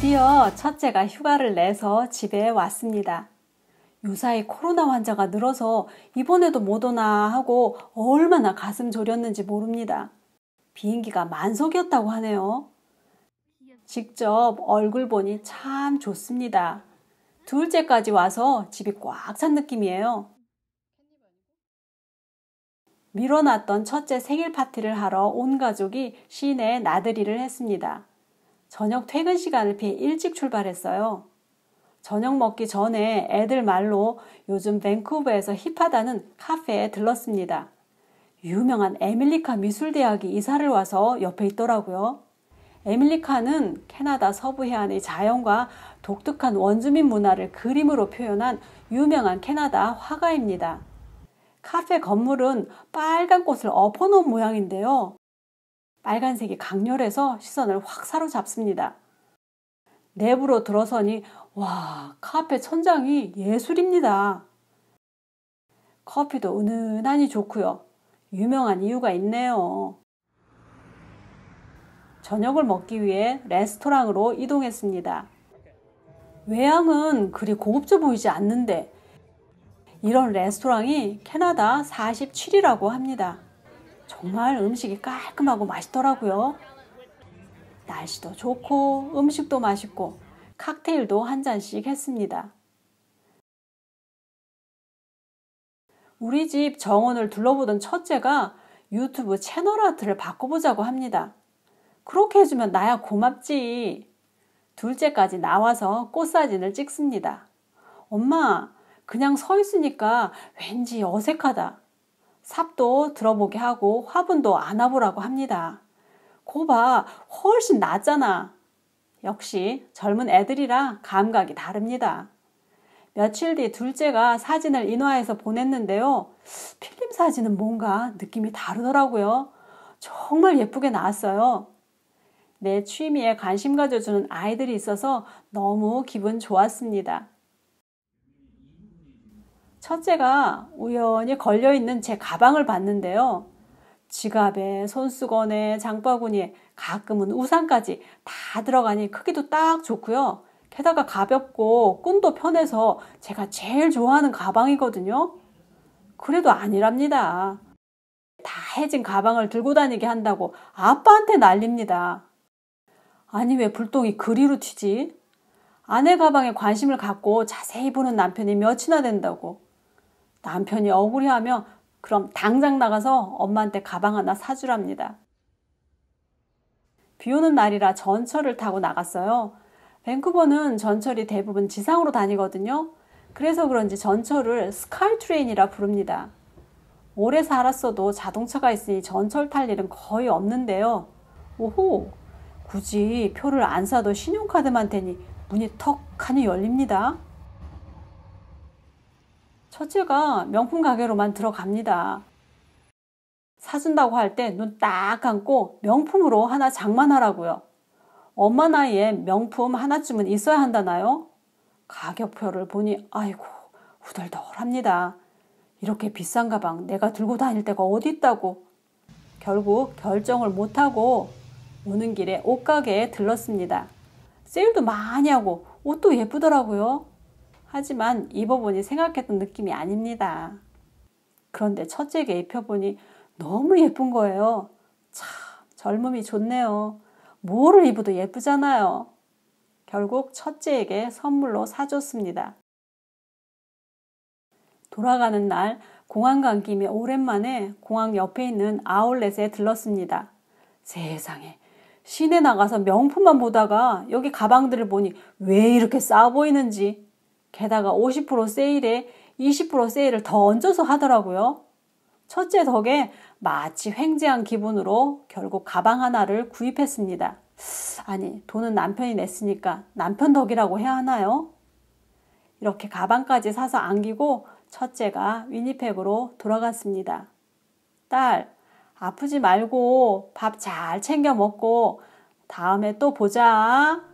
드디어 첫째가 휴가를 내서 집에 왔습니다. 요사이 코로나 환자가 늘어서 이번에도 못 오나 하고 얼마나 가슴 졸였는지 모릅니다. 비행기가 만석이었다고 하네요. 직접 얼굴 보니 참 좋습니다. 둘째까지 와서 집이 꽉 찬 느낌이에요. 미뤄놨던 첫째 생일 파티를 하러 온 가족이 시내 나들이를 했습니다. 저녁 퇴근 시간을 피해 일찍 출발했어요. 저녁 먹기 전에 애들 말로 요즘 밴쿠버에서 힙하다는 카페에 들렀습니다. 유명한 에밀리카 미술대학이 이사를 와서 옆에 있더라고요. 에밀리카는 캐나다 서부 해안의 자연과 독특한 원주민 문화를 그림으로 표현한 유명한 캐나다 화가입니다. 카페 건물은 빨간 꽃을 엎어놓은 모양인데요. 빨간색이 강렬해서 시선을 확 사로잡습니다. 내부로 들어서니 와, 카페 천장이 예술입니다. 커피도 은은하니 좋고요. 유명한 이유가 있네요. 저녁을 먹기 위해 레스토랑으로 이동했습니다. 외양은 그리 고급져 보이지 않는데 이런 레스토랑이 캐나다 47이라고 합니다. 정말 음식이 깔끔하고 맛있더라고요. 날씨도 좋고 음식도 맛있고 칵테일도 한 잔씩 했습니다. 우리 집 정원을 둘러보던 첫째가 유튜브 채널 아트를 바꿔보자고 합니다. 그렇게 해주면 나야 고맙지. 둘째까지 나와서 꽃사진을 찍습니다. 엄마, 그냥 서 있으니까 왠지 어색하다. 삽도 들어보게 하고 화분도 안아보라고 합니다. 고봐, 훨씬 낫잖아. 역시 젊은 애들이라 감각이 다릅니다. 며칠 뒤 둘째가 사진을 인화해서 보냈는데요. 필름 사진은 뭔가 느낌이 다르더라고요. 정말 예쁘게 나왔어요. 내 취미에 관심 가져주는 아이들이 있어서 너무 기분 좋았습니다. 첫째가 우연히 걸려있는 제 가방을 봤는데요. 지갑에, 손수건에, 장바구니에, 가끔은 우산까지 다 들어가니 크기도 딱 좋고요. 게다가 가볍고 끈도 편해서 제가 제일 좋아하는 가방이거든요. 그래도 아니랍니다. 다 해진 가방을 들고 다니게 한다고 아빠한테 난립니다. 아니, 왜 불똥이 그리로 튀지? 아내 가방에 관심을 갖고 자세히 보는 남편이 몇이나 된다고. 남편이 억울해하며 그럼 당장 나가서 엄마한테 가방 하나 사주랍니다. 비 오는 날이라 전철을 타고 나갔어요. 밴쿠버는 전철이 대부분 지상으로 다니거든요. 그래서 그런지 전철을 스카이 트레인이라 부릅니다. 오래 살았어도 자동차가 있으니 전철 탈 일은 거의 없는데요. 오호! 굳이 표를 안 사도 신용카드만 되니 문이 턱 하니 열립니다. 처지가 명품 가게로만 들어갑니다. 사준다고 할 때 눈 딱 감고 명품으로 하나 장만하라고요. 엄마 나이에 명품 하나쯤은 있어야 한다나요? 가격표를 보니 아이고 후덜덜합니다. 이렇게 비싼 가방 내가 들고 다닐 데가 어디 있다고. 결국 결정을 못하고 오는 길에 옷가게에 들렀습니다. 세일도 많이 하고 옷도 예쁘더라고요. 하지만 입어보니 생각했던 느낌이 아닙니다. 그런데 첫째게 에 입혀보니 너무 예쁜 거예요. 참, 젊음이 좋네요. 뭐를 입어도 예쁘잖아요. 결국 첫째에게 선물로 사줬습니다. 돌아가는 날 공항 간 김에 오랜만에 공항 옆에 있는 아울렛에 들렀습니다. 세상에. 시내 나가서 명품만 보다가 여기 가방들을 보니 왜 이렇게 싸 보이는지 게다가 50% 세일에 20% 세일을 더 얹어서 하더라고요. 첫째 덕에 마치 횡재한 기분으로 결국 가방 하나를 구입했습니다. 아니, 돈은 남편이 냈으니까 남편 덕이라고 해야 하나요? 이렇게 가방까지 사서 안기고 첫째가 위니팩으로 돌아갔습니다. 딸, 아프지 말고 밥 잘 챙겨 먹고 다음에 또 보자.